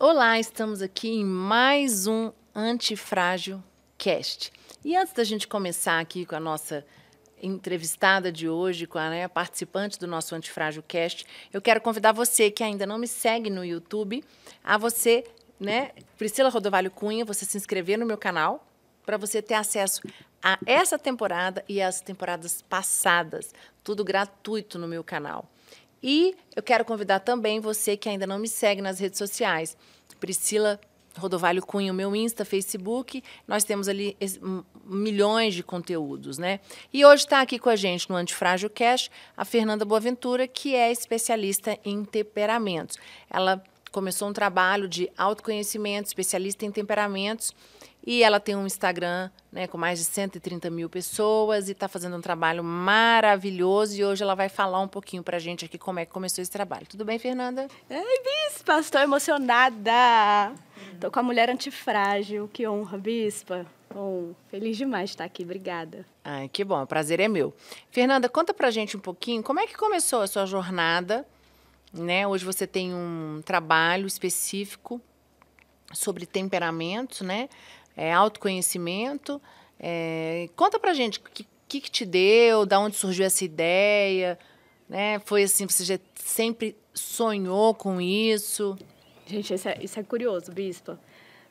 Olá, estamos aqui em mais um Antifrágil Cast. E antes da gente começar aqui com a nossa entrevistada de hoje, com a né, participante do nosso Antifrágil Cast, eu quero convidar você que ainda não me segue no YouTube a você, né, Priscila Rodovalho Cunha, você se inscrever no meu canal para você ter acesso a essa temporada e as temporadas passadas, tudo gratuito no meu canal. E eu quero convidar também você que ainda não me segue nas redes sociais. Priscila Rodovalho Cunha, o meu Insta, Facebook, nós temos ali milhões de conteúdos, né? E hoje está aqui com a gente no Antifrágil Cash a Fernanda Boaventura, que é especialista em temperamentos. Ela começou um trabalho de autoconhecimento, especialista em temperamentos, e ela tem um Instagram né, com mais de 130 mil pessoas e está fazendo um trabalho maravilhoso. E hoje ela vai falar um pouquinho para a gente aqui como é que começou esse trabalho. Tudo bem, Fernanda? Ai, Bispa, estou emocionada. Estou com a mulher antifrágil. Que honra, Bispa. Bom, feliz demais de estar aqui, obrigada. Ai, que bom, o prazer é meu. Fernanda, conta para a gente um pouquinho como é que começou a sua jornada, né? Hoje você tem um trabalho específico sobre temperamentos, né? é, autoconhecimento. É, conta pra gente o que, que, te deu, da onde surgiu essa ideia, né? Foi assim, você já sempre sonhou com isso? Gente, isso é, isso é curioso, Bispa.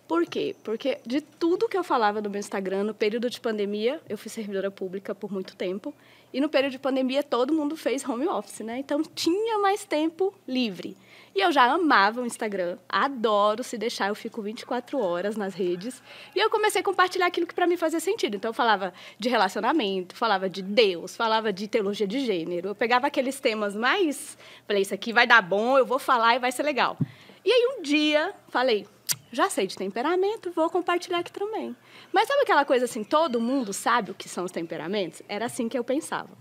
Por quê? Porque de tudo que eu falava no meu Instagram, no período de pandemia, eu fui servidora pública por muito tempo, e no período de pandemia todo mundo fez home office, né? Então tinha mais tempo livre. E eu já amava o Instagram, adoro se deixar, eu fico 24 horas nas redes. E eu comecei a compartilhar aquilo que para mim fazia sentido. Então eu falava de relacionamento, falava de Deus, falava de teologia de gênero. Eu pegava aqueles temas mais, falei, isso aqui vai dar bom, eu vou falar e vai ser legal. E aí um dia, falei, já sei de temperamento, vou compartilhar aqui também. Mas sabe aquela coisa assim, todo mundo sabe o que são os temperamentos? Era assim que eu pensava.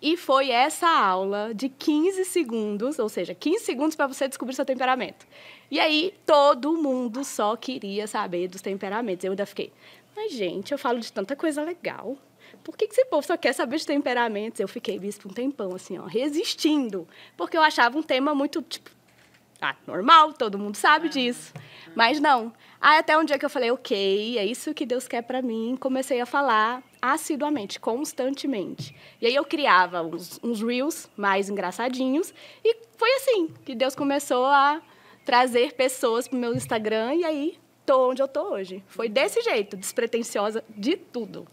E foi essa aula de 15 segundos, ou seja, 15 segundos para você descobrir seu temperamento. E aí todo mundo só queria saber dos temperamentos. Eu ainda fiquei, mas gente, eu falo de tanta coisa legal. Por que, que esse povo só quer saber de temperamentos? Eu fiquei, por um tempão, assim, ó, resistindo. Porque eu achava um tema muito, tipo, ah, normal, todo mundo sabe disso. Mas não. Aí até um dia que eu falei, ok, é isso que Deus quer para mim. Comecei a falar assiduamente, constantemente. E aí eu criava uns, uns reels mais engraçadinhos e foi assim que Deus começou a trazer pessoas para o meu Instagram e aí tô onde eu tô hoje. Foi desse jeito, despretensiosa de tudo.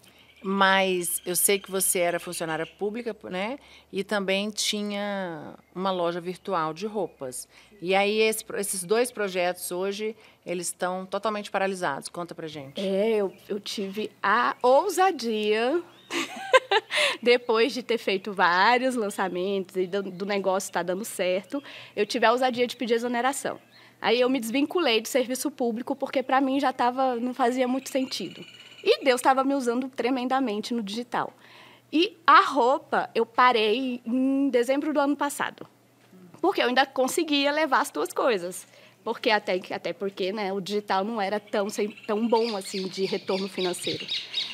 Mas eu sei que você era funcionária pública, né? E também tinha uma loja virtual de roupas. E aí esse, esses dois projetos hoje eles estão totalmente paralisados. Conta pra gente. É, eu, eu tive a ousadia depois de ter feito vários lançamentos e do, do negócio estar tá dando certo, eu tive a ousadia de pedir exoneração. Aí eu me desvinculei do serviço público porque para mim já tava, não fazia muito sentido. E Deus estava me usando tremendamente no digital. E a roupa eu parei em dezembro do ano passado, porque eu ainda conseguia levar as duas coisas. Porque até, até porque né, o digital não era tão, tão bom assim de retorno financeiro.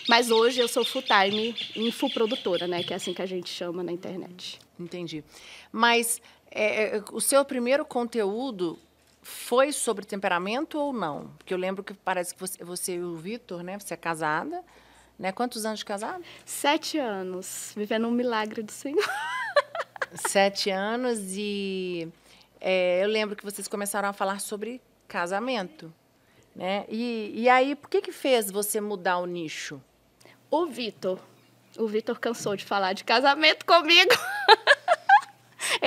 Mas hoje eu sou full time em full produtora, né? Que é assim que a gente chama na internet. Entendi. Mas é, é o seu primeiro conteúdo foi sobre temperamento ou não? Porque eu lembro que parece que você, você e o Vitor, né? Você é casada, né? Quantos anos de casada? Sete anos, vivendo um milagre do Senhor. Sete anos e é, eu lembro que vocês começaram a falar sobre casamento, né? E, e aí, por que que fez você mudar o nicho? O Vitor. O Vitor cansou de falar de casamento comigo.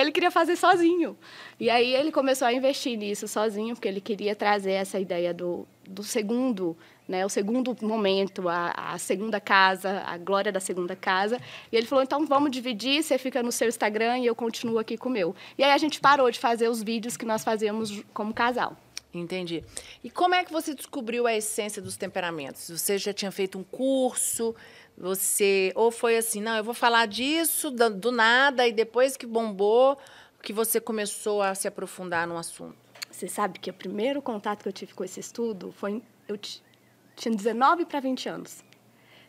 ele queria fazer sozinho. E aí ele começou a investir nisso sozinho, porque ele queria trazer essa ideia do, do segundo, né, o segundo momento, a, a, segunda casa, a glória da segunda casa. E ele falou: então vamos dividir, você fica no seu Instagram e eu continuo aqui com o meu. E aí a gente parou de fazer os vídeos que nós fazíamos como casal. Entendi. E como é que você descobriu a essência dos temperamentos? Você já tinha feito um curso? Você ou foi assim, não, eu vou falar disso do, do nada e depois que bombou que você começou a se aprofundar no assunto? Você sabe que o primeiro contato que eu tive com esse estudo foi eu tinha 19 para 20 anos.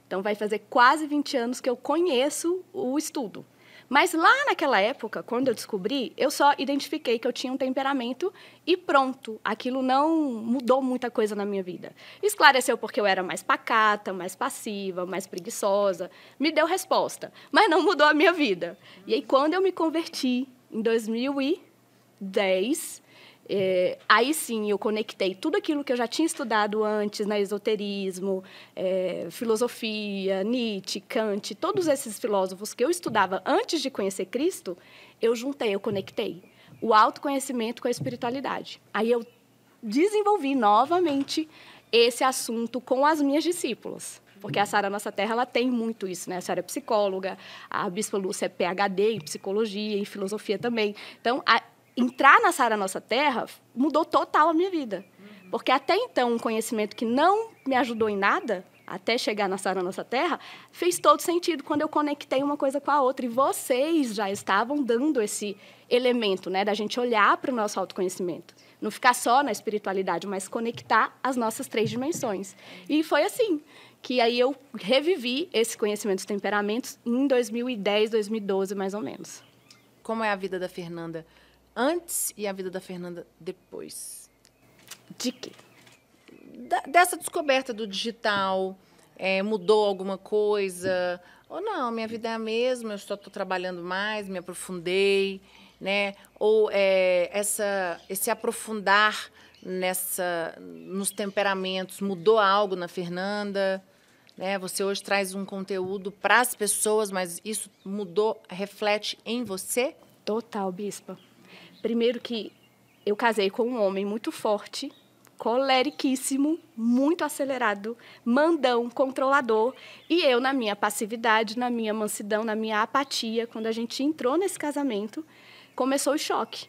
Então vai fazer quase 20 anos que eu conheço o estudo. Mas lá naquela época, quando eu descobri, eu só identifiquei que eu tinha um temperamento e pronto. Aquilo não mudou muita coisa na minha vida. Esclareceu porque eu era mais pacata, mais passiva, mais preguiçosa. Me deu resposta, mas não mudou a minha vida. E aí, quando eu me converti, em 2010, é, aí sim eu conectei tudo aquilo que eu já tinha estudado antes na né, esoterismo, é, filosofia, Nietzsche, Kant, todos esses filósofos que eu estudava antes de conhecer Cristo, eu juntei, eu conectei o autoconhecimento com a espiritualidade. Aí eu desenvolvi novamente esse assunto com as minhas discípulas. Porque a Sara Nossa Terra ela tem muito isso, né? A Sara é psicóloga, a Bispa Lúcia é PhD em psicologia, em filosofia também. Então, a, entrar na Sara Nossa Terra mudou total a minha vida. Porque até então, um conhecimento que não me ajudou em nada, até chegar na Sara Nossa Terra, fez todo sentido quando eu conectei uma coisa com a outra. E vocês já estavam dando esse elemento, né, da gente olhar para o nosso autoconhecimento. Não ficar só na espiritualidade, mas conectar as nossas três dimensões. E foi assim que aí eu revivi esse conhecimento dos temperamentos em 2010, 2012, mais ou menos. Como é a vida da Fernanda? antes e a vida da Fernanda depois. De quê? Da, dessa descoberta do digital, é, mudou alguma coisa? Ou não, minha vida é a mesma, eu só estou trabalhando mais, me aprofundei, né? Ou é, essa, esse aprofundar nessa, nos temperamentos mudou algo na Fernanda? Né? Você hoje traz um conteúdo para as pessoas, mas isso mudou, reflete em você? Total, Bispa. Primeiro que eu casei com um homem muito forte, coleriquíssimo, muito acelerado, mandão, controlador, e eu na minha passividade, na minha mansidão, na minha apatia, quando a gente entrou nesse casamento, começou o choque.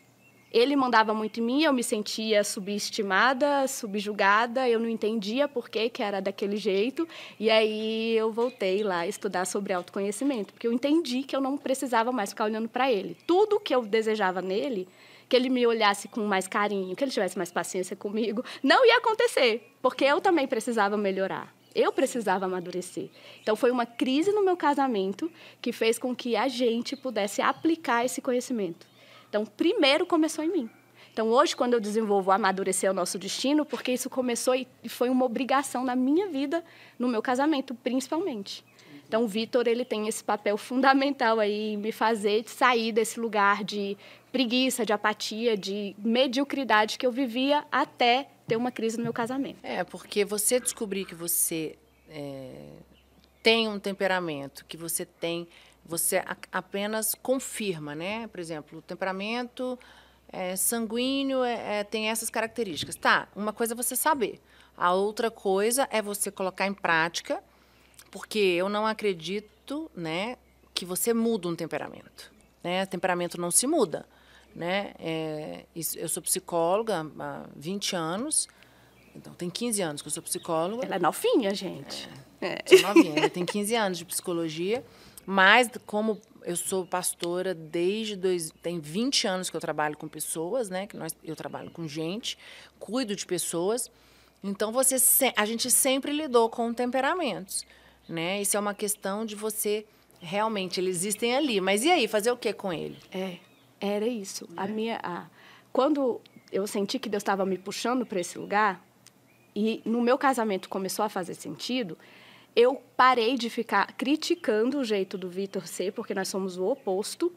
Ele mandava muito em mim, eu me sentia subestimada, subjugada, eu não entendia por que, que era daquele jeito. E aí eu voltei lá estudar sobre autoconhecimento, porque eu entendi que eu não precisava mais ficar olhando para ele. Tudo que eu desejava nele, que ele me olhasse com mais carinho, que ele tivesse mais paciência comigo, não ia acontecer, porque eu também precisava melhorar. Eu precisava amadurecer. Então, foi uma crise no meu casamento que fez com que a gente pudesse aplicar esse conhecimento. Então, primeiro começou em mim. Então, hoje, quando eu desenvolvo amadurecer é o nosso destino, porque isso começou e foi uma obrigação na minha vida, no meu casamento, principalmente. Então, o Vitor ele tem esse papel fundamental aí me fazer sair desse lugar de preguiça, de apatia, de mediocridade que eu vivia até ter uma crise no meu casamento. É, porque você descobrir que você é, tem um temperamento, que você tem você apenas confirma, né? Por exemplo, o temperamento é, sanguíneo é, é, tem essas características. Tá, uma coisa é você saber, a outra coisa é você colocar em prática, porque eu não acredito, né, que você muda um temperamento. Né? Temperamento não se muda, né? É, eu sou psicóloga há 20 anos, então tem 15 anos que eu sou psicóloga. Ela é novinha, gente. É, é. Sou é. novinha, tem 15 anos de psicologia. Mas como eu sou pastora desde dois, tem 20 anos que eu trabalho com pessoas, né? Que nós, eu trabalho com gente, cuido de pessoas. Então você a gente sempre lidou com temperamentos, né? Isso é uma questão de você realmente eles existem ali, mas e aí fazer o que com ele? É, era isso. É. A minha a, quando eu senti que Deus estava me puxando para esse lugar e no meu casamento começou a fazer sentido, eu parei de ficar criticando o jeito do Vitor ser, porque nós somos o oposto.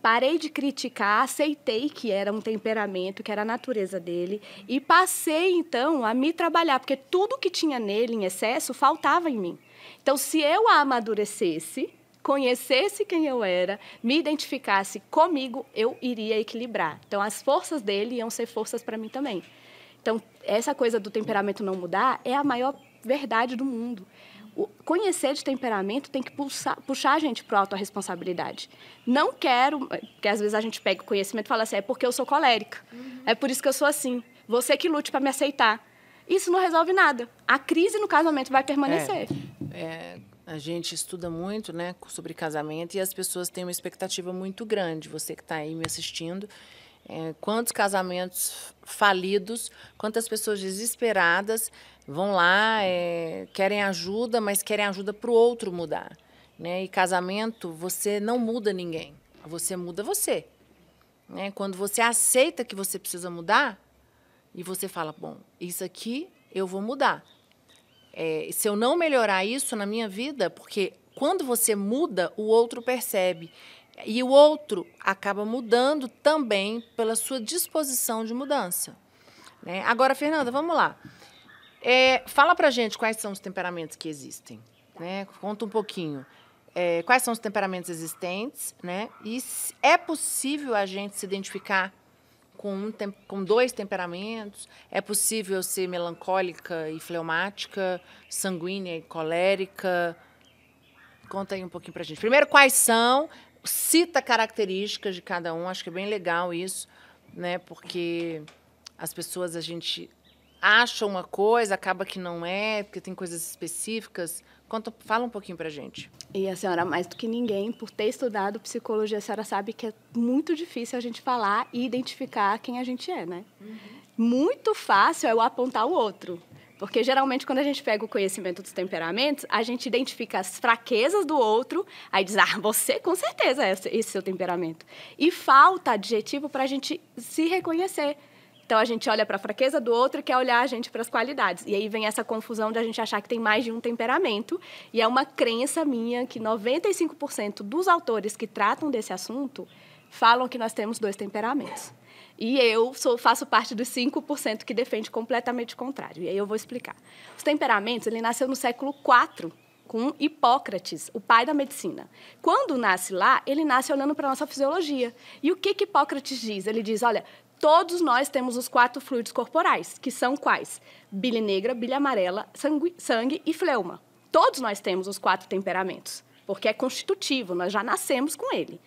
Parei de criticar, aceitei que era um temperamento, que era a natureza dele, e passei então a me trabalhar, porque tudo que tinha nele em excesso faltava em mim. Então, se eu a amadurecesse, conhecesse quem eu era, me identificasse comigo, eu iria equilibrar. Então, as forças dele iam ser forças para mim também. Então, essa coisa do temperamento não mudar é a maior verdade do mundo. O conhecer de temperamento tem que pulsar, puxar a gente para a responsabilidade. Não quero, porque às vezes a gente pega o conhecimento e fala assim, é porque eu sou colérica, uhum. é por isso que eu sou assim, você que lute para me aceitar. Isso não resolve nada. A crise no casamento vai permanecer. É, é, a gente estuda muito né, sobre casamento e as pessoas têm uma expectativa muito grande, você que está aí me assistindo, é, quantos casamentos falidos, quantas pessoas desesperadas vão lá, é, querem ajuda, mas querem ajuda para o outro mudar. Né? E casamento, você não muda ninguém, você muda você. Né? Quando você aceita que você precisa mudar, e você fala, bom, isso aqui eu vou mudar. É, se eu não melhorar isso na minha vida, porque quando você muda, o outro percebe. E o outro acaba mudando também pela sua disposição de mudança. Né? Agora, Fernanda, vamos lá. É, fala pra gente quais são os temperamentos que existem. Né? Conta um pouquinho. É, quais são os temperamentos existentes, né? E é possível a gente se identificar com, um com dois temperamentos? É possível ser melancólica e fleumática, sanguínea e colérica? Conta aí um pouquinho pra gente. Primeiro, quais são? cita características de cada um, acho que é bem legal isso, né? Porque as pessoas a gente acha uma coisa, acaba que não é, porque tem coisas específicas. Conta, fala um pouquinho pra gente. E a senhora, mais do que ninguém, por ter estudado psicologia, a senhora sabe que é muito difícil a gente falar e identificar quem a gente é, né? Uhum. Muito fácil é o apontar o outro. Porque geralmente quando a gente pega o conhecimento dos temperamentos, a gente identifica as fraquezas do outro, aí diz, ah, você com certeza é esse seu temperamento. E falta adjetivo para a gente se reconhecer. Então a gente olha para a fraqueza do outro e quer olhar a gente para as qualidades. E aí vem essa confusão de a gente achar que tem mais de um temperamento. E é uma crença minha que 95% dos autores que tratam desse assunto falam que nós temos dois temperamentos. E eu sou, faço parte dos 5% que defende completamente o contrário. E aí eu vou explicar. Os temperamentos, ele nasceu no século IV com Hipócrates, o pai da medicina. Quando nasce lá, ele nasce olhando para a nossa fisiologia. E o que, que Hipócrates diz? Ele diz, olha, todos nós temos os quatro fluidos corporais, que são quais? Bile negra, bile amarela, sangue, sangue e fleuma. Todos nós temos os quatro temperamentos porque é constitutivo, nós já nascemos com ele.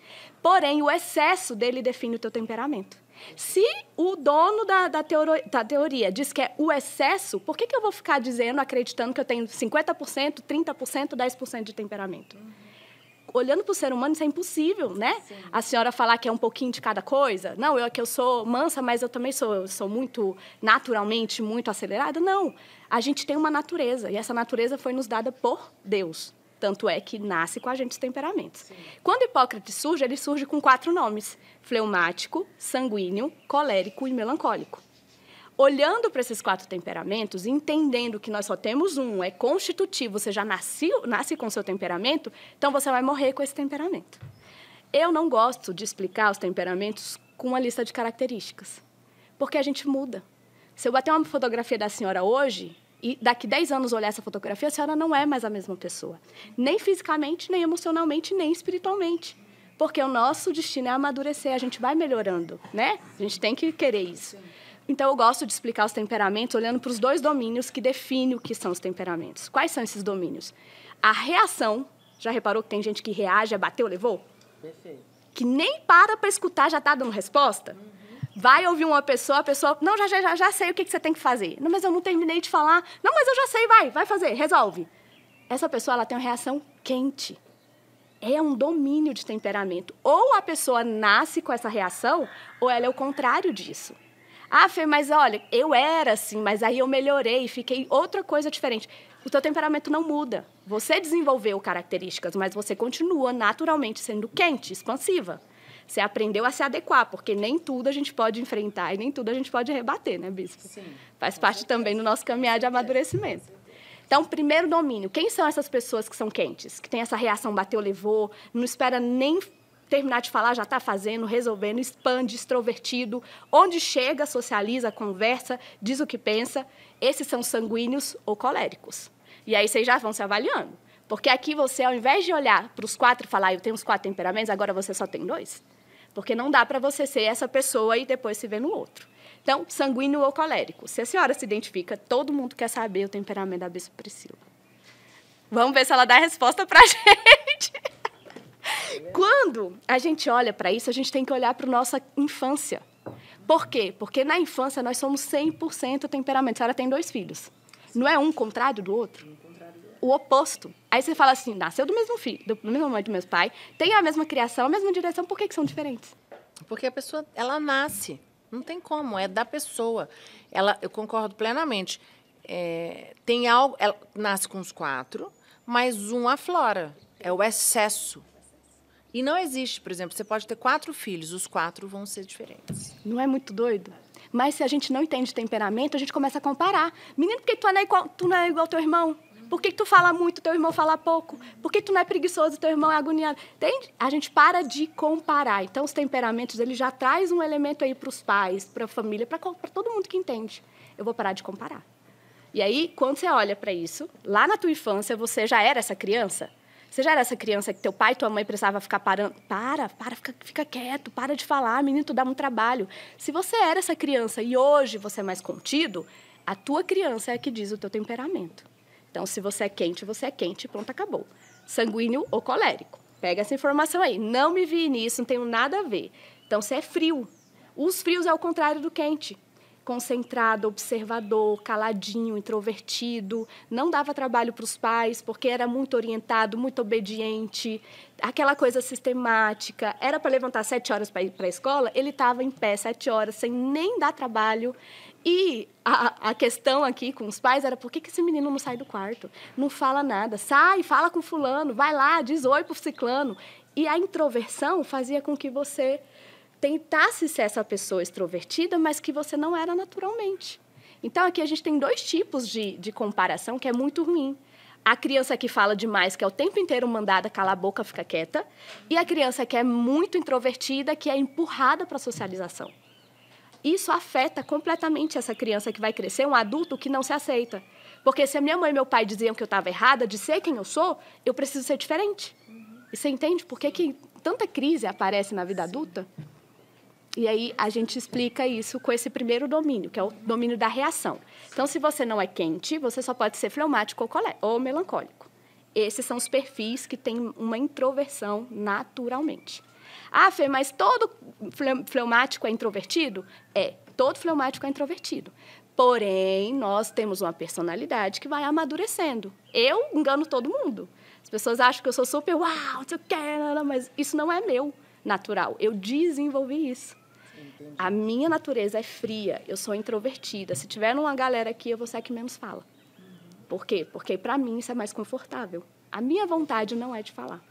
Porém, o excesso dele define o teu temperamento. Se o dono da, da, teoria, da, teoria diz que é o excesso, por que, que eu vou ficar dizendo, acreditando que eu tenho 50%, 30%, 10% de temperamento? Uhum. Olhando para o ser humano, isso é impossível, né? Sim. A senhora falar que é um pouquinho de cada coisa. Não, eu é que eu sou mansa, mas eu também sou, sou muito, naturalmente, muito acelerada. Não, a gente tem uma natureza, e essa natureza foi nos dada por Deus. Tanto é que nasce com a gente os temperamentos. Sim. Quando Hipócrates surge, ele surge com quatro nomes: fleumático, sanguíneo, colérico e melancólico. Olhando para esses quatro temperamentos, entendendo que nós só temos um, é constitutivo, você já nasce, nasce com seu temperamento, então você vai morrer com esse temperamento. Eu não gosto de explicar os temperamentos com uma lista de características, porque a gente muda. Se eu bater uma fotografia da senhora hoje, e daqui 10 anos olhar essa fotografia, a senhora não é mais a mesma pessoa. Nem fisicamente, nem emocionalmente, nem espiritualmente. Porque o nosso destino é amadurecer, a gente vai melhorando, né? A gente tem que querer isso. Então, eu gosto de explicar os temperamentos olhando para os dois domínios que definem o que são os temperamentos. Quais são esses domínios? A reação. Já reparou que tem gente que reage, é bateu, levou? Perfeito. Que nem para para escutar, já está dando resposta? Uhum vai ouvir uma pessoa, a pessoa, não, já, já, já já sei o que, que você tem que fazer. Não, mas eu não terminei de falar. Não, mas eu já sei, vai, vai fazer, resolve. Essa pessoa, ela tem uma reação quente. É um domínio de temperamento. Ou a pessoa nasce com essa reação, ou ela é o contrário disso. Ah, Fê, mas olha, eu era assim, mas aí eu melhorei, fiquei outra coisa diferente. O teu temperamento não muda. Você desenvolveu características, mas você continua naturalmente sendo quente, expansiva. Você aprendeu a se adequar, porque nem tudo a gente pode enfrentar e nem tudo a gente pode rebater, né, Bispo? Sim. Faz parte certeza. também do nosso caminhar de amadurecimento. Então, primeiro domínio. Quem são essas pessoas que são quentes? Que tem essa reação bateu, levou, não espera nem terminar de falar, já está fazendo, resolvendo, expande, extrovertido, onde chega, socializa, conversa, diz o que pensa. Esses são sanguíneos ou coléricos. E aí vocês já vão se avaliando. Porque aqui você, ao invés de olhar para os quatro e falar, eu tenho os quatro temperamentos, agora você só tem dois porque não dá para você ser essa pessoa e depois se ver no outro. Então, sanguíneo ou colérico. Se a senhora se identifica, todo mundo quer saber o temperamento da Bispo Priscila. Vamos ver se ela dá a resposta para a gente. Quando a gente olha para isso, a gente tem que olhar para nossa infância. Por quê? Porque na infância nós somos 100% temperamento. A senhora tem dois filhos. Não é um contrário do outro? o oposto. Aí você fala assim, nasceu do mesmo filho, do, mesmo mãe do mesmo pai, tem a mesma criação, a mesma direção, por que, que são diferentes? Porque a pessoa, ela nasce, não tem como, é da pessoa. Ela, eu concordo plenamente. É, tem algo, ela nasce com os quatro, mas um aflora, é o excesso. E não existe, por exemplo, você pode ter quatro filhos, os quatro vão ser diferentes. Não é muito doido? Mas se a gente não entende temperamento, a gente começa a comparar. Menino, porque tu não é igual, tu não é igual ao teu irmão? Por que, que tu fala muito, teu irmão fala pouco? Por que, que tu não é preguiçoso, teu irmão é agoniado? Entende? A gente para de comparar. Então, os temperamentos, ele já traz um elemento aí para os pais, para a família, para todo mundo que entende. Eu vou parar de comparar. E aí, quando você olha para isso, lá na tua infância, você já era essa criança? Você já era essa criança que teu pai e tua mãe precisava ficar parando? Para, para, fica, fica quieto, para de falar, menino, tu dá um trabalho. Se você era essa criança e hoje você é mais contido, a tua criança é a que diz o teu temperamento. Então, se você é quente, você é quente, pronto, acabou. Sanguíneo ou colérico. Pega essa informação aí. Não me vi nisso, não tenho nada a ver. Então, você é frio. Os frios é o contrário do quente. Concentrado, observador, caladinho, introvertido, não dava trabalho para os pais porque era muito orientado, muito obediente, aquela coisa sistemática. Era para levantar sete horas para ir para a escola, ele estava em pé sete horas, sem nem dar trabalho. E a, a, questão aqui com os pais era por que, que esse menino não sai do quarto? Não fala nada. Sai, fala com fulano, vai lá, diz oi pro ciclano. E a introversão fazia com que você tentasse ser essa pessoa extrovertida, mas que você não era naturalmente. Então, aqui a gente tem dois tipos de, de comparação que é muito ruim. A criança que fala demais, que é o tempo inteiro mandada calar a boca, fica quieta. E a criança que é muito introvertida, que é empurrada para a socialização isso afeta completamente essa criança que vai crescer, um adulto que não se aceita. Porque se a minha mãe e meu pai diziam que eu estava errada de ser quem eu sou, eu preciso ser diferente. E você entende por que, que tanta crise aparece na vida adulta? E aí a gente explica isso com esse primeiro domínio, que é o domínio da reação. Então, se você não é quente, você só pode ser fleumático ou, ou melancólico. Esses são os perfis que têm uma introversão naturalmente. Ah, Fê, mas todo fleumático é introvertido? É, todo fleumático é introvertido. Porém, nós temos uma personalidade que vai amadurecendo. Eu engano todo mundo. As pessoas acham que eu sou super, uau, não sei o que, mas isso não é meu natural. Eu desenvolvi isso. Entendi. A minha natureza é fria, eu sou introvertida. Se tiver uma galera aqui, eu vou ser a que menos fala. Uhum. Por quê? Porque para mim isso é mais confortável. A minha vontade não é de falar.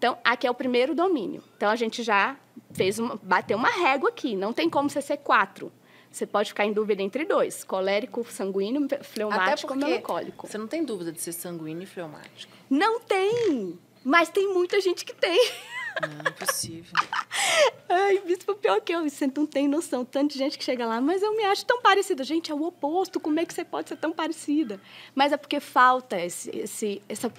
Então, aqui é o primeiro domínio. Então, a gente já fez uma, bateu uma régua aqui. Não tem como você ser quatro. Você pode ficar em dúvida entre dois: colérico, sanguíneo, fleumático ou melancólico. Você não tem dúvida de ser sanguíneo e fleumático? Não tem! Mas tem muita gente que tem. Não, é possível. Ai, bispo, pior que eu. Você não tem noção. Tanta gente que chega lá, mas eu me acho tão parecida. Gente, é o oposto. Como é que você pode ser tão parecida? Mas é porque falta esse, esse, essa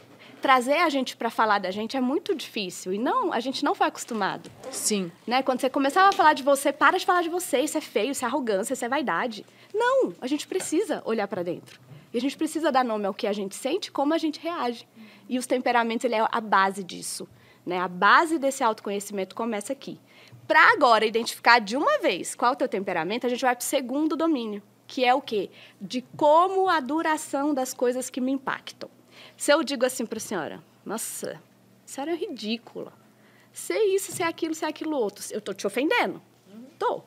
trazer a gente para falar da gente é muito difícil e não a gente não foi acostumado. Sim. Né? Quando você começava a falar de você, para de falar de você, isso é feio, isso é arrogância, isso é vaidade. Não, a gente precisa olhar para dentro. E a gente precisa dar nome ao que a gente sente, como a gente reage. E os temperamentos, ele é a base disso, né? A base desse autoconhecimento começa aqui. Para agora identificar de uma vez qual é o teu temperamento, a gente vai para o segundo domínio, que é o quê? De como a duração das coisas que me impactam. Se eu digo assim para a senhora, nossa, a senhora é ridícula. Se é isso, se é aquilo, se é aquilo outro, eu tô te ofendendo. Uhum. Tô.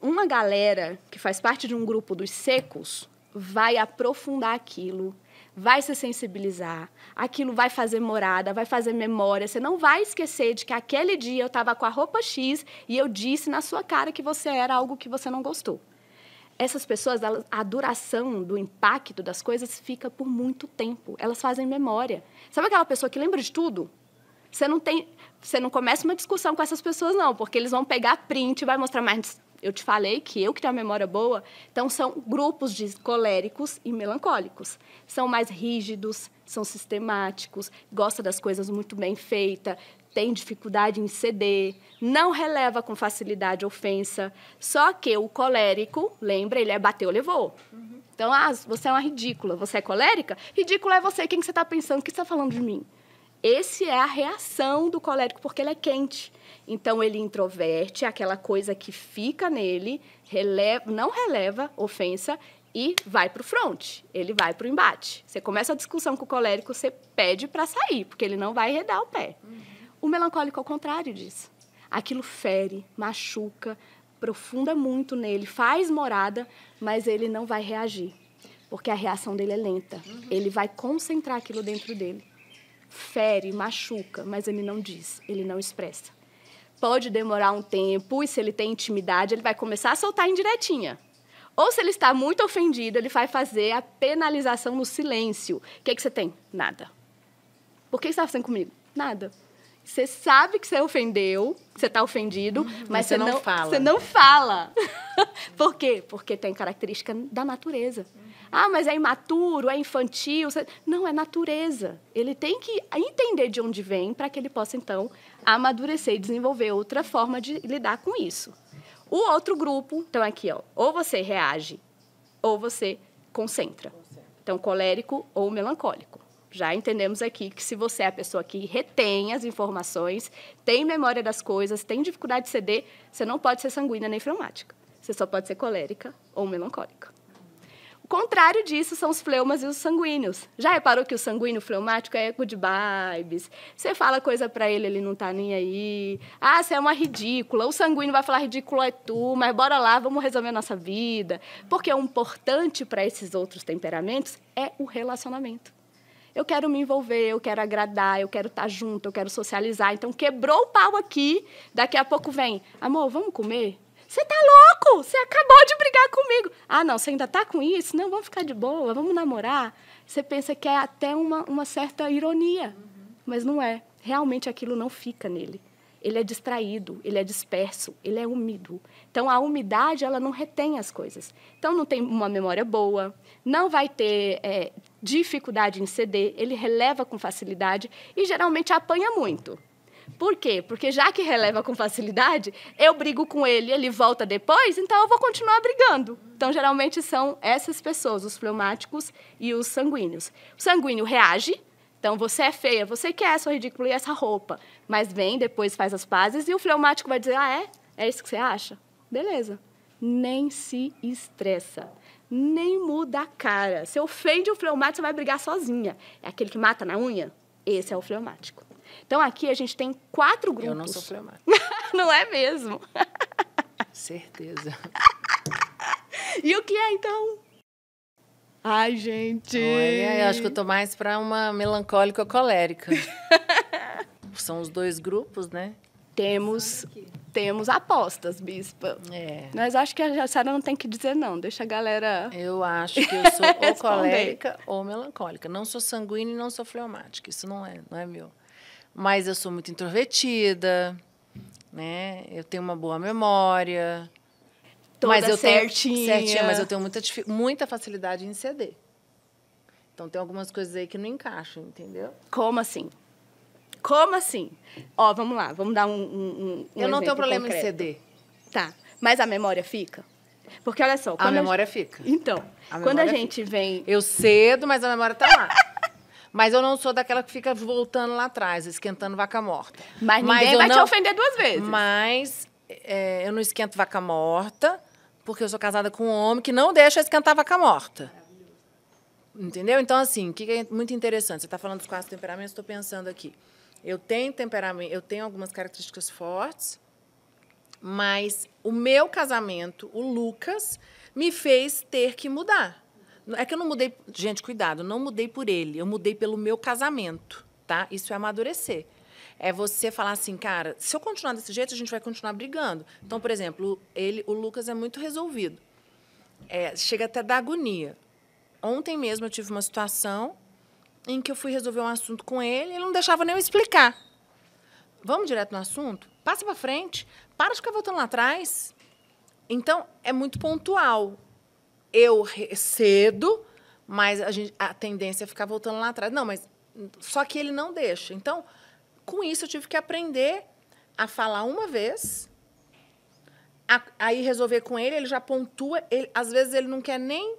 uma galera que faz parte de um grupo dos secos vai aprofundar aquilo, vai se sensibilizar, aquilo vai fazer morada, vai fazer memória. Você não vai esquecer de que aquele dia eu estava com a roupa X e eu disse na sua cara que você era algo que você não gostou essas pessoas, elas, a duração do impacto das coisas fica por muito tempo. Elas fazem memória. Sabe aquela pessoa que lembra de tudo? Você não tem, você não começa uma discussão com essas pessoas não, porque eles vão pegar print, e vai mostrar mais. Eu te falei que eu que tenho uma memória boa, então são grupos de coléricos e melancólicos. São mais rígidos, são sistemáticos, gosta das coisas muito bem feitas, tem dificuldade em ceder, não releva com facilidade ofensa. Só que o colérico, lembra, ele é bateu, levou. Uhum. Então, ah, você é uma ridícula, você é colérica? Ridícula é você, quem que você está pensando, o que você está falando de mim? Esse é a reação do colérico, porque ele é quente. Então, ele introverte aquela coisa que fica nele, releva, não releva ofensa e vai para o fronte, ele vai para o embate. Você começa a discussão com o colérico, você pede para sair, porque ele não vai redar o pé. Uhum. O melancólico é o contrário disso. Aquilo fere, machuca, profunda muito nele, faz morada, mas ele não vai reagir, porque a reação dele é lenta. Uhum. Ele vai concentrar aquilo dentro dele. Fere, machuca, mas ele não diz, ele não expressa. Pode demorar um tempo e se ele tem intimidade, ele vai começar a soltar indiretinha. Ou se ele está muito ofendido, ele vai fazer a penalização no silêncio. O que, é que você tem? Nada. Por que você está fazendo comigo? Nada. Você sabe que você ofendeu, que você está ofendido, uhum, mas você não, não, fala. Você não fala. Por quê? Porque tem característica da natureza. Uhum. Ah, mas é imaturo, é infantil. Não, é natureza. Ele tem que entender de onde vem para que ele possa, então, amadurecer e desenvolver outra forma de lidar com isso. O outro grupo, então, é aqui, ó, ou você reage ou você concentra. Então, colérico ou melancólico. Já entendemos aqui que se você é a pessoa que retém as informações, tem memória das coisas, tem dificuldade de ceder, você não pode ser sanguínea nem fleumática. Você só pode ser colérica ou melancólica. O contrário disso são os fleumas e os sanguíneos. Já reparou que o sanguíneo fleumático é good vibes? Você fala coisa para ele, ele não tá nem aí. Ah, você é uma ridícula. O sanguíneo vai falar ridícula é tu, mas bora lá, vamos resolver a nossa vida. Porque o importante para esses outros temperamentos é o relacionamento eu quero me envolver, eu quero agradar, eu quero estar junto, eu quero socializar. Então, quebrou o pau aqui, daqui a pouco vem, amor, vamos comer? Você tá louco? Você acabou de brigar comigo. Ah, não, você ainda tá com isso? Não, vamos ficar de boa, vamos namorar. Você pensa que é até uma, uma certa ironia, uhum. mas não é. Realmente aquilo não fica nele. Ele é distraído, ele é disperso, ele é úmido. Então a umidade ela não retém as coisas. Então não tem uma memória boa, não vai ter é, dificuldade em ceder, ele releva com facilidade e geralmente apanha muito. Por quê? Porque já que releva com facilidade, eu brigo com ele, ele volta depois, então eu vou continuar brigando. Então, geralmente são essas pessoas, os fleumáticos e os sanguíneos. O sanguíneo reage, então você é feia, você quer, essa ridícula e essa roupa. Mas vem, depois faz as pazes e o fleumático vai dizer: ah, é? É isso que você acha? Beleza. Nem se estressa nem muda a cara. Se ofende o fleumático, você vai brigar sozinha. É aquele que mata na unha? Esse é o fleumático. Então aqui a gente tem quatro grupos. Eu não sou fleumático. não é mesmo? Certeza. e o que é então? Ai, gente. Olha, eu acho que eu tô mais para uma melancólica ou colérica. São os dois grupos, né? Temos temos apostas, bispa. É. Mas acho que a Sara não tem que dizer não, deixa a galera. Eu acho que eu sou ou colérica ou melancólica. Não sou sanguínea e não sou fleumática, isso não é, não é meu. Mas eu sou muito introvertida, né? Eu tenho uma boa memória. Toda mas eu certinha. Tenho, certinha, mas eu tenho muita, muita facilidade em ceder. Então tem algumas coisas aí que não encaixam, entendeu? Como assim? Como assim? Ó, vamos lá, vamos dar um. um, um eu não tenho problema concreto. em CD. Tá. Mas a memória fica? Porque olha só. A memória a... fica. Então, a quando a gente fica. vem. Eu cedo, mas a memória tá lá. Mas eu não sou daquela que fica voltando lá atrás, esquentando vaca morta. Mas ninguém mas vai não... te ofender duas vezes. Mas é, eu não esquento vaca morta, porque eu sou casada com um homem que não deixa esquentar vaca morta. Entendeu? Então, assim, o que é muito interessante? Você está falando dos quatro temperamentos, estou pensando aqui. Eu tenho temperamento, eu tenho algumas características fortes, mas o meu casamento, o Lucas, me fez ter que mudar. É que eu não mudei, gente, cuidado, não mudei por ele, eu mudei pelo meu casamento, tá? Isso é amadurecer. É você falar assim, cara, se eu continuar desse jeito, a gente vai continuar brigando. Então, por exemplo, ele, o Lucas é muito resolvido. É, chega até da agonia. Ontem mesmo eu tive uma situação em que eu fui resolver um assunto com ele, ele não deixava nem eu explicar. Vamos direto no assunto? Passa para frente, para de ficar voltando lá atrás. Então, é muito pontual. Eu cedo, mas a, gente, a tendência é ficar voltando lá atrás. Não, mas só que ele não deixa. Então, com isso, eu tive que aprender a falar uma vez, aí resolver com ele, ele já pontua. Ele, às vezes, ele não quer nem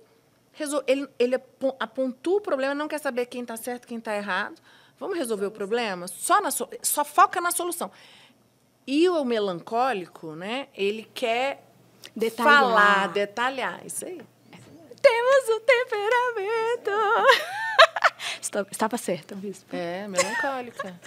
Resol... Ele, ele apontou o problema, não quer saber quem está certo, quem está errado. Vamos resolver o problema? Só, na so... Só foca na solução. E o melancólico, né? Ele quer detalhar. falar, detalhar. Isso aí. Temos um temperamento. Estava, certa, bispo. É, melancólica.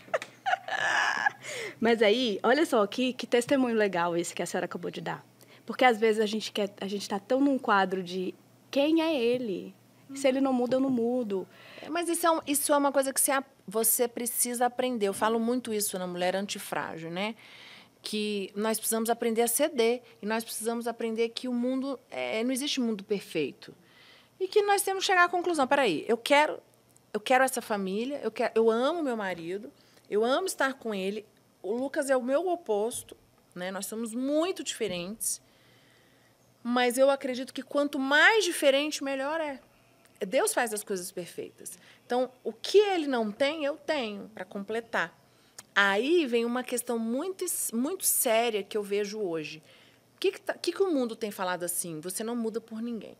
Mas aí, olha só, que, que testemunho legal esse que a senhora acabou de dar. Porque às vezes a gente quer, a gente está tão num quadro de quem é ele? Se ele não muda, eu não mudo. É, mas isso é, um, isso é uma coisa que você, você precisa aprender. Eu falo muito isso na mulher antifrágil, né? Que nós precisamos aprender a ceder. E nós precisamos aprender que o mundo. É, não existe mundo perfeito. E que nós temos que chegar à conclusão: peraí, eu quero, eu quero essa família, eu, quero, eu amo meu marido, eu amo estar com ele. O Lucas é o meu oposto, né? Nós somos muito diferentes. Mas eu acredito que quanto mais diferente, melhor é. Deus faz as coisas perfeitas. Então, o que ele não tem, eu tenho para completar. Aí vem uma questão muito, muito séria que eu vejo hoje. O que, que, tá, que, que o mundo tem falado assim? Você não muda por ninguém.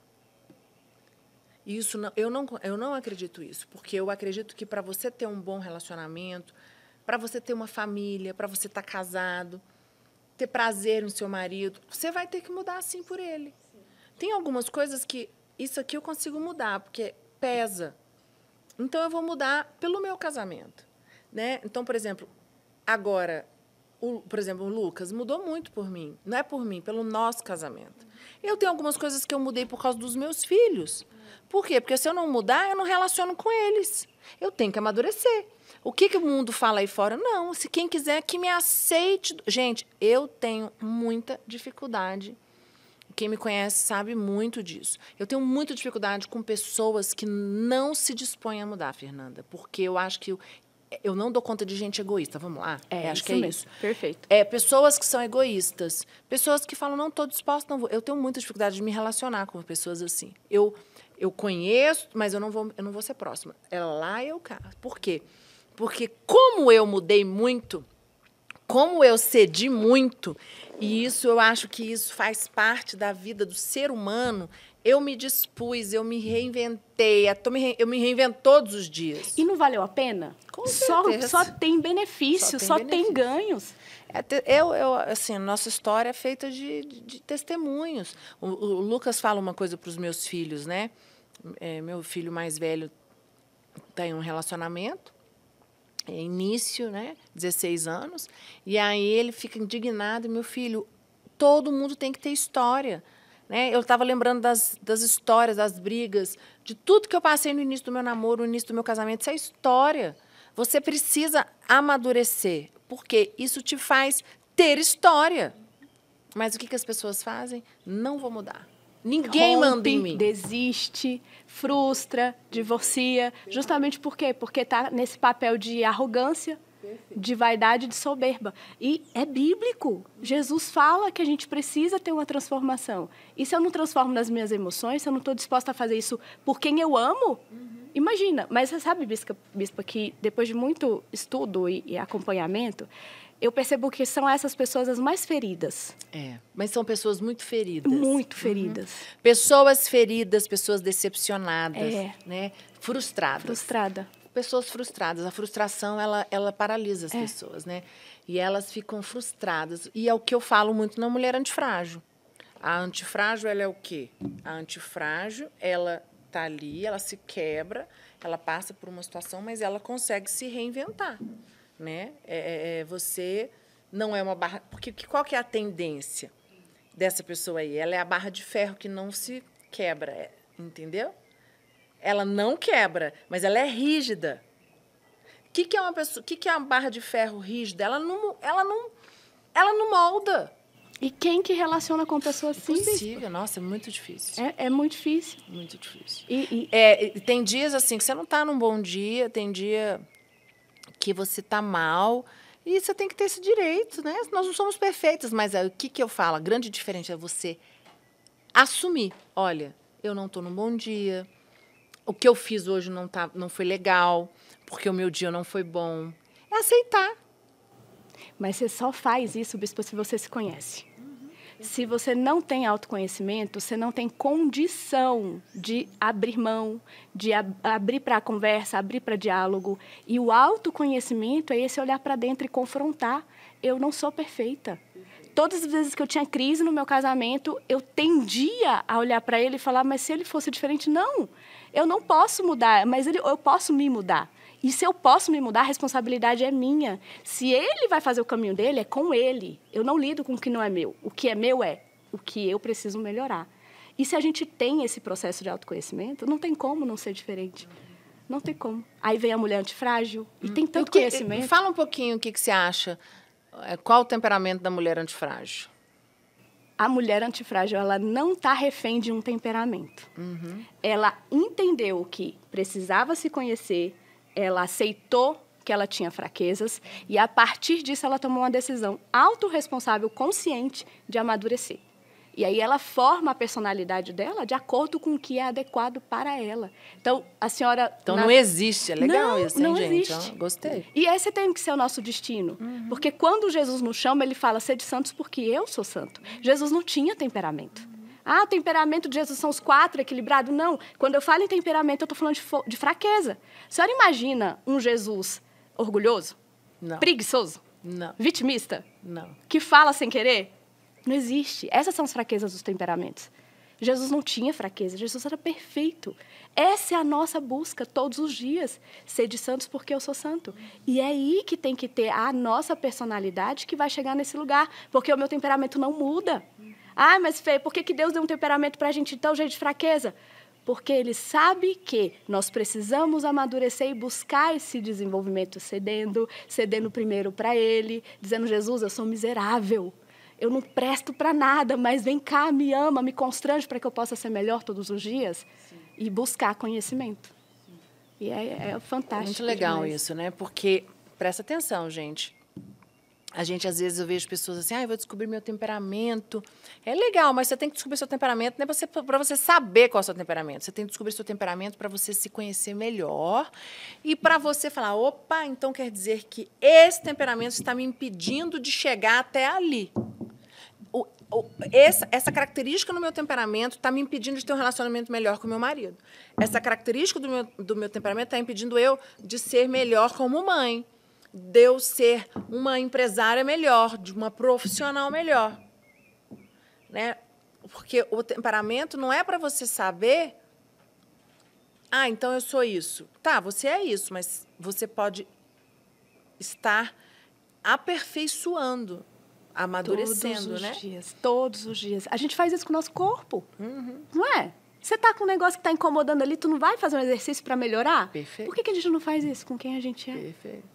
Isso não, eu, não, eu não acredito isso, porque eu acredito que para você ter um bom relacionamento, para você ter uma família, para você estar tá casado, ter prazer no seu marido, você vai ter que mudar assim por ele. Tem algumas coisas que isso aqui eu consigo mudar, porque pesa. Então eu vou mudar pelo meu casamento, né? Então, por exemplo, agora o, por exemplo, o Lucas mudou muito por mim. Não é por mim, pelo nosso casamento. Eu tenho algumas coisas que eu mudei por causa dos meus filhos. Por quê? Porque se eu não mudar, eu não relaciono com eles. Eu tenho que amadurecer. O que, que o mundo fala aí fora? Não, se quem quiser que me aceite. Gente, eu tenho muita dificuldade. Quem me conhece sabe muito disso. Eu tenho muita dificuldade com pessoas que não se dispõem a mudar, Fernanda, porque eu acho que eu, eu não dou conta de gente egoísta. Vamos lá? É, é acho que é mesmo. isso. Perfeito. É, pessoas que são egoístas, pessoas que falam, não estou disposta, não vou. Eu tenho muita dificuldade de me relacionar com pessoas assim. Eu, eu conheço, mas eu não vou, eu não vou ser próxima. É lá eu cá. Por quê? Porque porque como eu mudei muito, como eu cedi muito, e isso eu acho que isso faz parte da vida do ser humano, eu me dispus, eu me reinventei, eu me reinvento todos os dias. E não valeu a pena? Com só, só tem benefícios, só tem, só benefício. tem ganhos. É, eu, eu, assim, nossa história é feita de, de testemunhos. O, o, Lucas fala uma coisa para os meus filhos, né? É, meu filho mais velho tem um relacionamento é início, né? 16 anos. E aí ele fica indignado, meu filho, todo mundo tem que ter história. Né? Eu estava lembrando das, das histórias, das brigas, de tudo que eu passei no início do meu namoro, no início do meu casamento. Isso é história. Você precisa amadurecer, porque isso te faz ter história. Mas o que, que as pessoas fazem? Não vou mudar. Ninguém rompe, manda em mim. Desiste, frustra, divorcia. Justamente por quê? Porque tá nesse papel de arrogância, de vaidade, de soberba. E é bíblico. Jesus fala que a gente precisa ter uma transformação. E se eu não transformo nas minhas emoções, se eu não estou disposta a fazer isso por quem eu amo, uhum imagina, mas você sabe, bispa, bispa que depois de muito estudo e, e acompanhamento, eu percebo que são essas pessoas as mais feridas. É, mas são pessoas muito feridas. Muito uhum. feridas. Uhum. Pessoas feridas, pessoas decepcionadas, é. né? Frustradas. Frustrada. Pessoas frustradas. A frustração, ela, ela paralisa as é. pessoas, né? E elas ficam frustradas. E é o que eu falo muito na mulher antifrágil. A antifrágil, ela é o quê? A antifrágil, ela está ali, ela se quebra, ela passa por uma situação, mas ela consegue se reinventar, né? É, é, é você não é uma barra, porque qual que é a tendência dessa pessoa aí? Ela é a barra de ferro que não se quebra, é, entendeu? Ela não quebra, mas ela é rígida. O que, que é uma pessoa? O que, que é uma barra de ferro rígida? Ela não, ela não, ela não molda. E quem que relaciona com pessoas assim? Impossível, nossa, é muito difícil. É, é muito difícil. Muito difícil. E, e... É, tem dias assim que você não está num bom dia, tem dia que você está mal. E você tem que ter esse direito, né? Nós não somos perfeitos, mas é, o que, que eu falo? A grande diferença é você assumir. Olha, eu não estou num bom dia. O que eu fiz hoje não, tá, não foi legal, porque o meu dia não foi bom. É aceitar. Mas você só faz isso, bispo, se você se conhece. Se você não tem autoconhecimento, você não tem condição de abrir mão, de ab abrir para a conversa, abrir para diálogo. E o autoconhecimento é esse olhar para dentro e confrontar. Eu não sou perfeita. Todas as vezes que eu tinha crise no meu casamento, eu tendia a olhar para ele e falar: mas se ele fosse diferente, não, eu não posso mudar, mas ele, eu posso me mudar. E se eu posso me mudar, a responsabilidade é minha. Se ele vai fazer o caminho dele, é com ele. Eu não lido com o que não é meu. O que é meu é o que eu preciso melhorar. E se a gente tem esse processo de autoconhecimento, não tem como não ser diferente. Não tem como. Aí vem a mulher antifrágil e hum. tem tanto que, conhecimento. Fala um pouquinho o que, que você acha. É, qual o temperamento da mulher antifrágil? a mulher antifrágil ela não está refém de um temperamento. Uhum. Ela entendeu que precisava se conhecer, ela aceitou que ela tinha fraquezas e a partir disso ela tomou uma decisão autorresponsável, consciente de amadurecer. E aí ela forma a personalidade dela de acordo com o que é adequado para ela. Então, a senhora... Então, na... não existe. É legal não, isso, hein, não gente? Existe. gostei. E esse tem que ser o nosso destino. Uhum. Porque quando Jesus nos chama, ele fala, ser de santos porque eu sou santo. Jesus não tinha temperamento. Ah, o temperamento de Jesus são os quatro, equilibrado. Não, quando eu falo em temperamento, eu estou falando de, de, fraqueza. A senhora imagina um Jesus orgulhoso? Não. Preguiçoso? Não. Vitimista? Não. Que fala sem querer? Não existe. Essas são as fraquezas dos temperamentos. Jesus não tinha fraqueza, Jesus era perfeito. Essa é a nossa busca todos os dias, ser de santos porque eu sou santo. E é aí que tem que ter a nossa personalidade que vai chegar nesse lugar, porque o meu temperamento não muda. Ah, mas Fê, por que, que Deus deu um temperamento para a gente tão cheio de fraqueza? Porque Ele sabe que nós precisamos amadurecer e buscar esse desenvolvimento cedendo, cedendo primeiro para Ele, dizendo: Jesus, eu sou miserável, eu não presto para nada, mas vem cá, me ama, me constrange para que eu possa ser melhor todos os dias Sim. e buscar conhecimento. Sim. E é, é fantástico. Muito legal demais. isso, né? Porque presta atenção, gente. A gente, às vezes, eu vejo pessoas assim, ah, eu vou descobrir meu temperamento. É legal, mas você tem que descobrir seu temperamento, não é para você saber qual é o seu temperamento. Você tem que descobrir seu temperamento para você se conhecer melhor e para você falar, opa, então quer dizer que esse temperamento está me impedindo de chegar até ali. O, o, essa, essa, característica no meu temperamento está me impedindo de ter um relacionamento melhor com meu marido. Essa característica do meu, do meu temperamento está impedindo eu de ser melhor como mãe de eu ser uma empresária melhor, de uma profissional melhor. Né? Porque o temperamento não é para você saber. Ah, então eu sou isso. Tá, você é isso, mas você pode estar aperfeiçoando, amadurecendo, todos os né? Dias, todos os dias. A gente faz isso com o nosso corpo, uhum. não é? Você tá com um negócio que tá incomodando ali, tu não vai fazer um exercício para melhorar? Perfeito. Por que, que a gente não faz isso com quem a gente é? Perfeito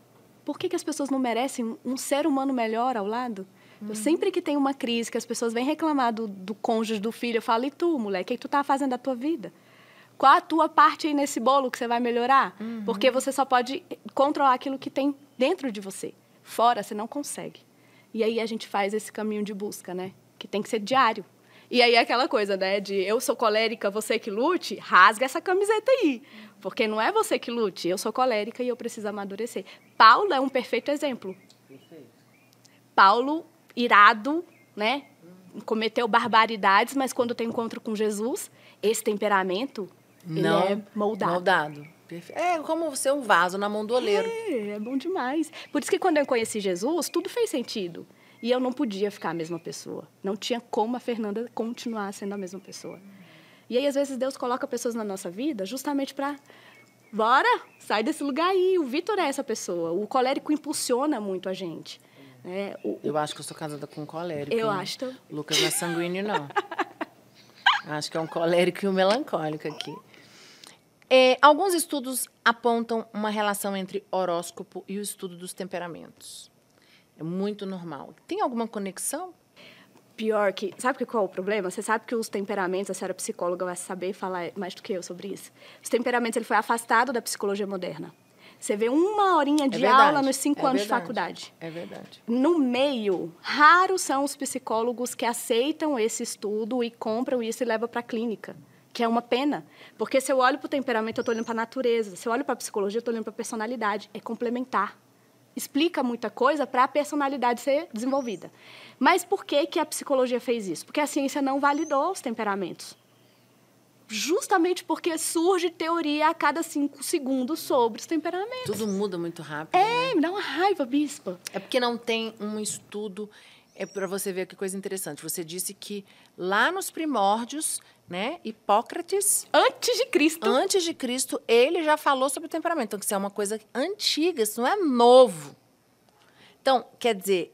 por que, que as pessoas não merecem um ser humano melhor ao lado? Eu hum. sempre que tem uma crise, que as pessoas vêm reclamar do, do cônjuge, do filho, eu falo, e tu, moleque, o que tu tá fazendo da tua vida? Qual a tua parte aí nesse bolo que você vai melhorar? Uhum. Porque você só pode controlar aquilo que tem dentro de você. Fora, você não consegue. E aí a gente faz esse caminho de busca, né? Que tem que ser diário. E aí aquela coisa, né? De eu sou colérica, você que lute, rasga essa camiseta aí. Uhum. Porque não é você que lute, eu sou colérica e eu preciso amadurecer. Paulo é um perfeito exemplo. Perfeito. Paulo, irado, né? Cometeu barbaridades, mas quando tem encontro com Jesus, esse temperamento não é moldado. moldado. É como ser um vaso na mão do oleiro. É, é bom demais. Por isso que quando eu conheci Jesus, tudo fez sentido. E eu não podia ficar a mesma pessoa. Não tinha como a Fernanda continuar sendo a mesma pessoa. E aí, às vezes, Deus coloca pessoas na nossa vida justamente para bora, sai desse lugar aí. O Vitor é essa pessoa. O colérico impulsiona muito a gente. Né? O, eu acho que eu sou casada com um colérico. Eu né? acho. Tô... Lucas não é sanguíneo, não. acho que é um colérico e um melancólico aqui. É, alguns estudos apontam uma relação entre horóscopo e o estudo dos temperamentos. É muito normal. Tem alguma conexão? pior que. Sabe qual é o problema? Você sabe que os temperamentos, a senhora psicóloga vai saber falar mais do que eu sobre isso. Os temperamentos ele foi afastado da psicologia moderna. Você vê uma horinha de é aula nos cinco é anos verdade. de faculdade. É verdade. No meio, raros são os psicólogos que aceitam esse estudo e compram isso e levam para a clínica que é uma pena. Porque se eu olho para o temperamento, eu estou olhando para a natureza. Se eu olho para a psicologia, eu estou olhando para a personalidade. É complementar explica muita coisa para a personalidade ser desenvolvida. Mas por que, que a psicologia fez isso? Porque a ciência não validou os temperamentos. Justamente porque surge teoria a cada cinco segundos sobre os temperamentos. Tudo muda muito rápido. É, né? me dá uma raiva, bispa. É porque não tem um estudo é para você ver que coisa interessante. Você disse que lá nos primórdios, né, Hipócrates, antes de Cristo, antes de Cristo, ele já falou sobre o temperamento. Então, isso é uma coisa antiga, isso não é novo. Então, quer dizer,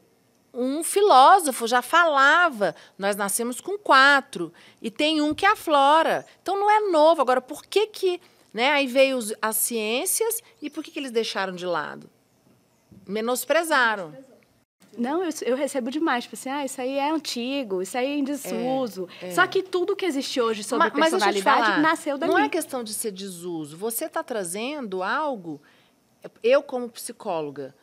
um filósofo já falava, nós nascemos com quatro e tem um que aflora. Então, não é novo. Agora, por que que, né? Aí veio as ciências e por que que eles deixaram de lado? Menosprezaram. Menosprezaram. Não, eu, eu, recebo demais. Tipo assim, ah, isso aí é antigo, isso aí é em desuso. É, é. Só que tudo que existe hoje sobre mas, personalidade mas falar, nasceu daí. Não é questão de ser desuso. Você está trazendo algo, eu como psicóloga,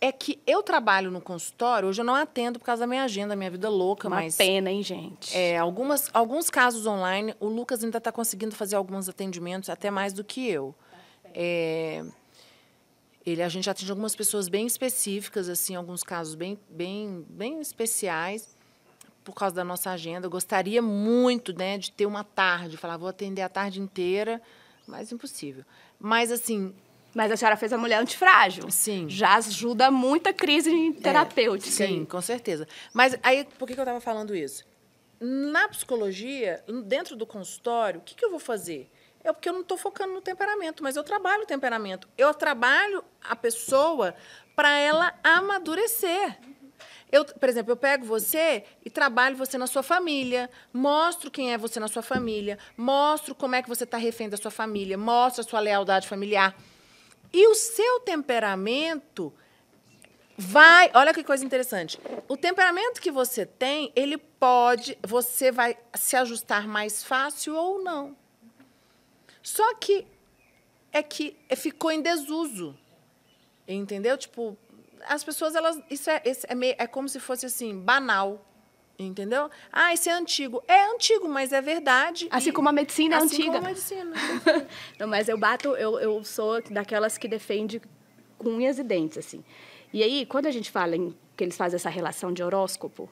é que eu trabalho no consultório, hoje eu não atendo por causa da minha agenda, minha vida louca, Uma mas... pena, hein, gente? É, algumas, alguns casos online, o Lucas ainda está conseguindo fazer alguns atendimentos, até mais do que eu. É... Ele, a gente atinge algumas pessoas bem específicas, assim, alguns casos bem, bem, bem especiais por causa da nossa agenda. Eu gostaria muito, né, de ter uma tarde, falar vou atender a tarde inteira, mas impossível. Mas assim, mas a senhora fez a mulher antifrágil. Sim. Já ajuda muita crise é, terapêutica. É, sim, aí. com certeza. Mas aí, por que, eu estava falando isso? Na psicologia, dentro do consultório, o que, que eu vou fazer? é porque eu não estou focando no temperamento, mas eu trabalho o temperamento. Eu trabalho a pessoa para ela amadurecer. Eu, por exemplo, eu pego você e trabalho você na sua família, mostro quem é você na sua família, mostro como é que você está refém da sua família, mostro a sua lealdade familiar. E o seu temperamento vai. Olha que coisa interessante. O temperamento que você tem, ele pode. Você vai se ajustar mais fácil ou não. Só que é que ficou em desuso. Entendeu? Tipo, as pessoas, elas. Isso é, é, meio, é como se fosse assim, banal. Entendeu? Ah, isso é antigo. É antigo, mas é verdade. Assim e... como a medicina é assim antiga. Assim como a medicina. Não, mas eu bato, eu, eu sou daquelas que defende com unhas e dentes, assim. E aí, quando a gente fala em, que eles fazem essa relação de horóscopo,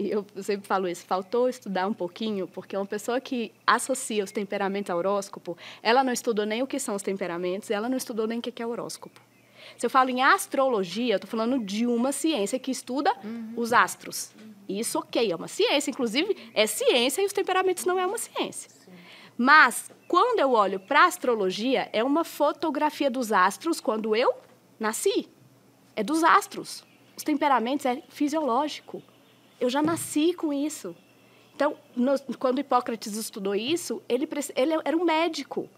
e eu sempre falo isso, faltou estudar um pouquinho, porque uma pessoa que associa os temperamentos ao horóscopo, ela não estudou nem o que são os temperamentos, ela não estudou nem o que é horóscopo. Se eu falo em astrologia, eu estou falando de uma ciência que estuda uhum. os astros. Isso, ok, é uma ciência. Inclusive, é ciência e os temperamentos não é uma ciência. Sim. Mas, quando eu olho para a astrologia, é uma fotografia dos astros quando eu nasci. É dos astros. Os temperamentos é fisiológico. Eu já nasci com isso. Então, quando Hipócrates estudou isso, ele, ele era um médico.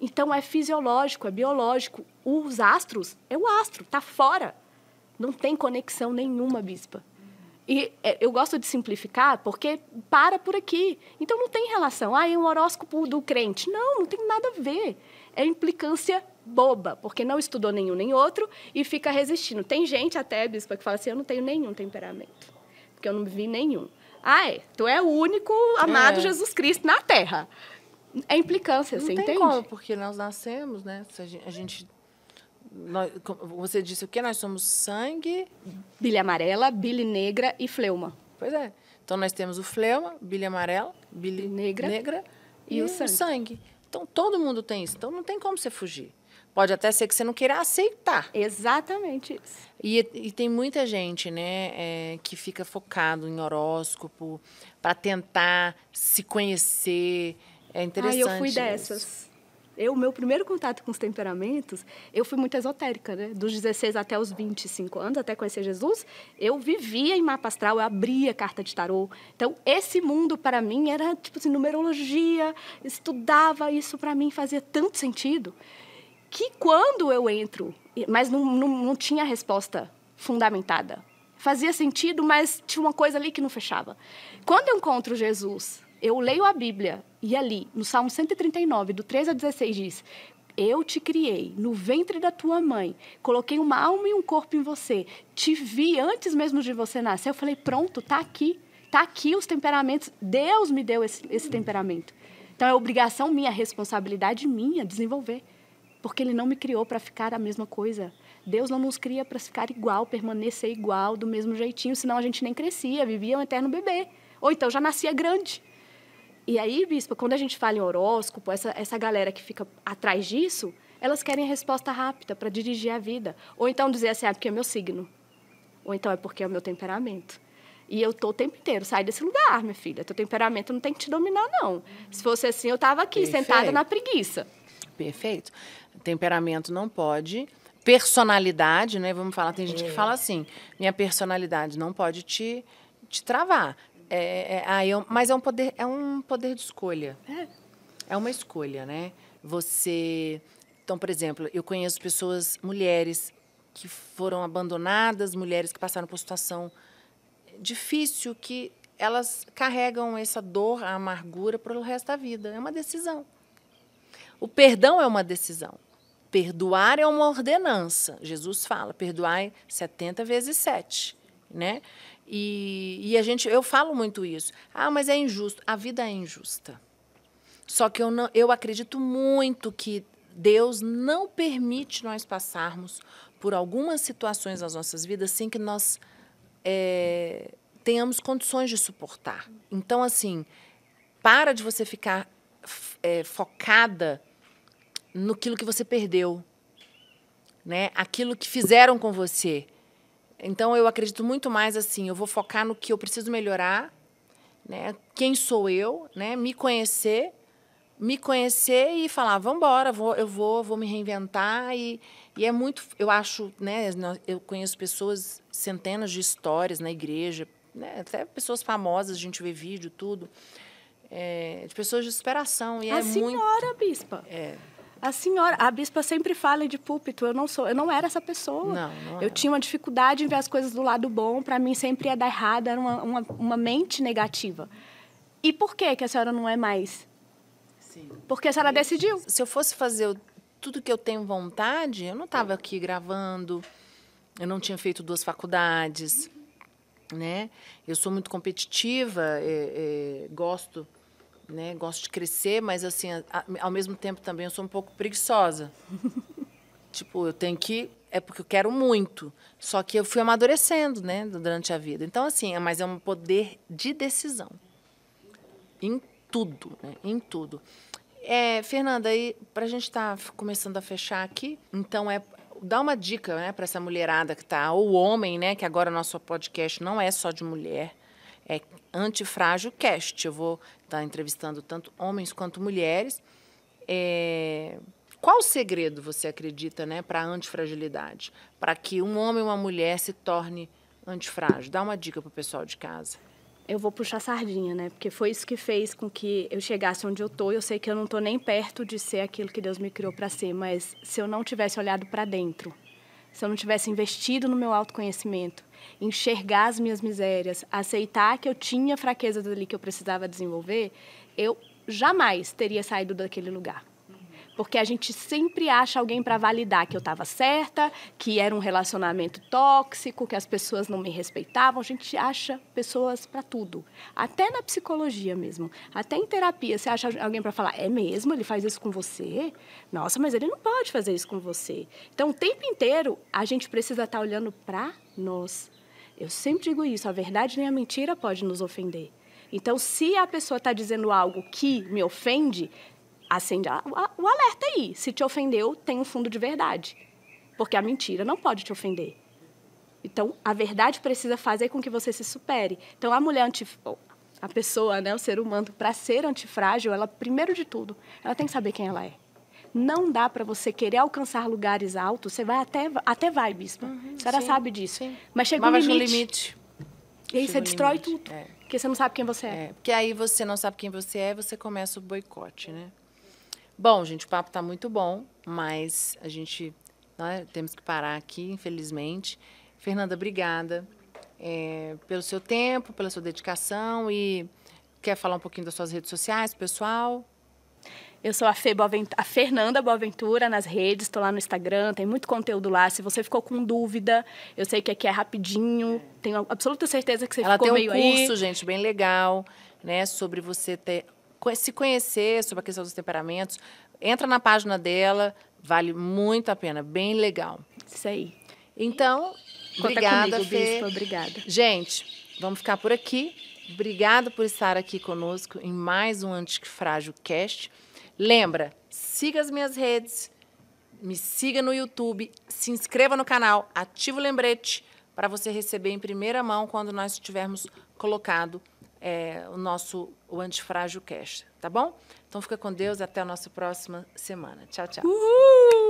Então, é fisiológico, é biológico. Os astros, é o astro, está fora. Não tem conexão nenhuma, bispa. E é, eu gosto de simplificar porque para por aqui. Então não tem relação. Ah, é um horóscopo do crente. Não, não tem nada a ver. É implicância boba, porque não estudou nenhum nem outro e fica resistindo. Tem gente até, bispa, que fala assim: eu não tenho nenhum temperamento porque eu não vi nenhum. Ah, é, tu é o único amado é. Jesus Cristo na Terra. É implicância, não você tem Como, porque nós nascemos, né? A gente nós, você disse o que? Nós somos sangue. Bile amarela, bile negra e fleuma. Pois é. Então nós temos o fleuma, bile amarela, bile negra, negra e, e o, sangue. o sangue. Então todo mundo tem isso. Então não tem como você fugir. Pode até ser que você não queira aceitar. Exatamente isso. E, e tem muita gente, né, é, que fica focado em horóscopo para tentar se conhecer. É interessante. Ah, eu fui isso. dessas. Eu, meu primeiro contato com os temperamentos, eu fui muito esotérica, né? Dos 16 até os 25 anos, até conhecer Jesus, eu vivia em mapa astral, eu abria carta de tarô. Então, esse mundo para mim era tipo assim, numerologia, estudava isso para mim fazia tanto sentido que quando eu entro, mas não, não, não tinha resposta fundamentada. Fazia sentido, mas tinha uma coisa ali que não fechava. Quando eu encontro Jesus, eu leio a Bíblia e ali, no Salmo 139, do 3 a 16, diz: eu te criei no ventre da tua mãe, coloquei uma alma e um corpo em você, te vi antes mesmo de você nascer. Eu falei: pronto, tá aqui, tá aqui os temperamentos. Deus me deu esse, esse temperamento. Então é obrigação minha, responsabilidade minha desenvolver. Porque ele não me criou para ficar a mesma coisa. Deus não nos cria para ficar igual, permanecer igual, do mesmo jeitinho, senão a gente nem crescia, vivia um eterno bebê. Ou então já nascia grande. E aí, bispa, quando a gente fala em horóscopo, essa, essa galera que fica atrás disso, elas querem a resposta rápida para dirigir a vida. Ou então dizer assim, ah, é porque é meu signo. Ou então é porque é o meu temperamento. E eu tô o tempo inteiro, sai desse lugar, minha filha. Teu temperamento não tem que te dominar, não. Se fosse assim, eu tava aqui, Perfeito. sentada na preguiça. Perfeito temperamento não pode. Personalidade, né? Vamos falar, tem gente que é. fala assim: minha personalidade não pode te, te travar. É, é, aí mas é um poder, é um poder de escolha. É. é uma escolha, né? Você. Então, por exemplo, eu conheço pessoas, mulheres que foram abandonadas, mulheres que passaram por situação difícil, que elas carregam essa dor, a amargura, para o resto da vida. É uma decisão. O perdão é uma decisão. Perdoar é uma ordenança. Jesus fala: perdoai 70 vezes 7. Né? E, e a gente, eu falo muito isso. Ah, mas é injusto. A vida é injusta. Só que eu, não, eu acredito muito que Deus não permite nós passarmos por algumas situações nas nossas vidas sem que nós é, tenhamos condições de suportar. Então, assim, para de você ficar é, focada no aquilo que você perdeu, né? Aquilo que fizeram com você. Então eu acredito muito mais assim, eu vou focar no que eu preciso melhorar, né? Quem sou eu, né? Me conhecer, me conhecer e falar, vamos embora, vou, eu vou, vou me reinventar e, e é muito, eu acho, né? Eu conheço pessoas, centenas de histórias na igreja, né? Até pessoas famosas, a gente vê vídeo, tudo. É, de pessoas de superação. E é a é senhora, muito, bispa. É, a senhora, a bispa sempre fala de púlpito, eu não sou, eu não era essa pessoa. Não, não eu tinha uma dificuldade em ver as coisas do lado bom, para mim sempre ia dar errado, era uma, uma, uma, mente negativa. E por que que a senhora não é mais? Sim. Porque a senhora decidiu. Se eu fosse fazer tudo que eu tenho vontade, eu não estava aqui gravando, eu não tinha feito duas faculdades, né? Eu sou muito competitiva, é, é, gosto né? Gosto de crescer, mas assim, ao mesmo tempo também eu sou um pouco preguiçosa. tipo, eu tenho que é porque eu quero muito. Só que eu fui amadurecendo, né, durante a vida. Então assim, é, mas é um poder de decisão. Em tudo, né? Em tudo. É, Fernanda, aí a gente estar tá começando a fechar aqui, então é dá uma dica, né, para essa mulherada que tá ou homem, né, que agora nosso podcast não é só de mulher. É Antifrágil Cast. Eu vou estar entrevistando tanto homens quanto mulheres. É... Qual o segredo você acredita né, para a antifragilidade? Para que um homem ou uma mulher se torne antifrágil? Dá uma dica para o pessoal de casa. Eu vou puxar sardinha, né? Porque foi isso que fez com que eu chegasse onde eu tô. Eu sei que eu não tô nem perto de ser aquilo que Deus me criou para ser, mas se eu não tivesse olhado para dentro, se eu não tivesse investido no meu autoconhecimento, enxergar as minhas misérias, aceitar que eu tinha fraquezas ali que eu precisava desenvolver, eu jamais teria saído daquele lugar. Porque a gente sempre acha alguém para validar que eu estava certa, que era um relacionamento tóxico, que as pessoas não me respeitavam. A gente acha pessoas para tudo. Até na psicologia mesmo. Até em terapia. Você acha alguém para falar, é mesmo? Ele faz isso com você? Nossa, mas ele não pode fazer isso com você. Então, o tempo inteiro, a gente precisa estar tá olhando para nós. Eu sempre digo isso: a verdade nem a mentira pode nos ofender. Então, se a pessoa está dizendo algo que me ofende, acende a, a, o alerta aí. Se te ofendeu, tem um fundo de verdade. Porque a mentira não pode te ofender. Então, a verdade precisa fazer com que você se supere. Então, a mulher anti, a pessoa, né, o ser humano, para ser antifrágil, ela primeiro de tudo, ela tem que saber quem ela é. Não dá para você querer alcançar lugares altos. Você vai até até vai, bispa. Né? Uhum, a senhora sim, sabe disso. Sim. Mas chega Mas um limite. limite. E aí você destrói limite. tudo. É. Porque você não sabe quem você é. é. Porque aí você não sabe quem você é, você começa o boicote, né? Bom, gente, o papo está muito bom, mas a gente né, temos que parar aqui, infelizmente. Fernanda, obrigada é, pelo seu tempo, pela sua dedicação e quer falar um pouquinho das suas redes sociais, pessoal? Eu sou a, a Fernanda Boaventura nas redes, estou lá no Instagram, tem muito conteúdo lá. Se você ficou com dúvida, eu sei que aqui é rapidinho, tenho absoluta certeza que você Ela ficou meio Ela tem um curso, aí. gente, bem legal, né, sobre você ter se conhecer sobre a questão dos temperamentos. Entra na página dela, vale muito a pena, bem legal. Isso aí. Então, Conta obrigada, comigo, Fê. Bispo, obrigada. Gente, vamos ficar por aqui. Obrigada por estar aqui conosco em mais um Antifrágil Cast. Lembra, siga as minhas redes, me siga no YouTube, se inscreva no canal, ative o lembrete para você receber em primeira mão quando nós tivermos colocado é, o nosso o Antifrágil Cash, tá bom? Então fica com Deus, até a nossa próxima semana. Tchau, tchau. Uhul!